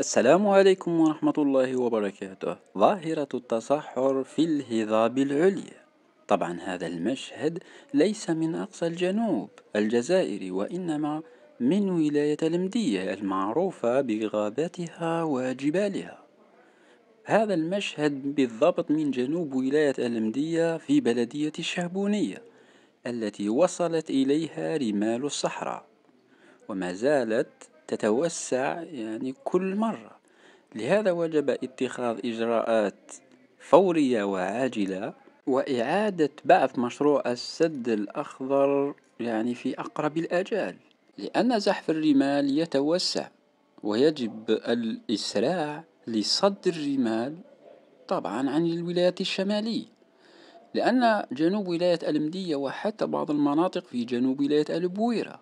السلام عليكم ورحمة الله وبركاته ظاهرة التصحر في الهضاب العليا طبعا هذا المشهد ليس من أقصى الجنوب الجزائري وإنما من ولاية المدية المعروفة بغاباتها وجبالها هذا المشهد بالضبط من جنوب ولاية المدية في بلدية الشهبونية التي وصلت إليها رمال الصحراء وما زالت تتوسع يعني كل مرة لهذا وجب اتخاذ إجراءات فورية وعاجلة وإعادة بعث مشروع السد الأخضر يعني في أقرب الآجال لأن زحف الرمال يتوسع ويجب الإسراع لصد الرمال طبعا عن الولايات الشمالية لأن جنوب ولاية المدية وحتى بعض المناطق في جنوب ولاية البويرة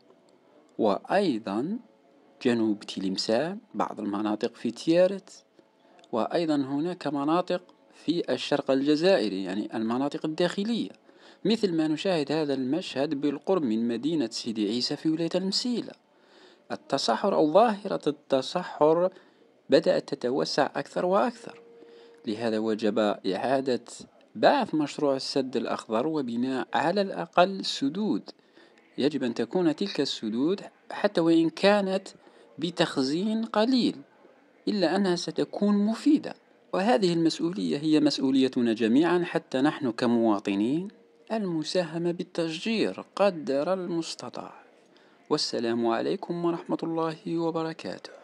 وأيضا جنوب تلمسان بعض المناطق في تيارت وأيضا هناك مناطق في الشرق الجزائري يعني المناطق الداخلية مثل ما نشاهد هذا المشهد بالقرب من مدينة سيدي عيسى في ولاية المسيلة التصحر أو ظاهرة التصحر بدأت تتوسع أكثر وأكثر لهذا وجب إعادة بعث مشروع السد الأخضر وبناء على الأقل سدود يجب أن تكون تلك السدود حتى وإن كانت بتخزين قليل إلا أنها ستكون مفيدة وهذه المسؤولية هي مسؤوليتنا جميعا حتى نحن كمواطنين المساهمة بالتشجير قدر المستطاع والسلام عليكم ورحمة الله وبركاته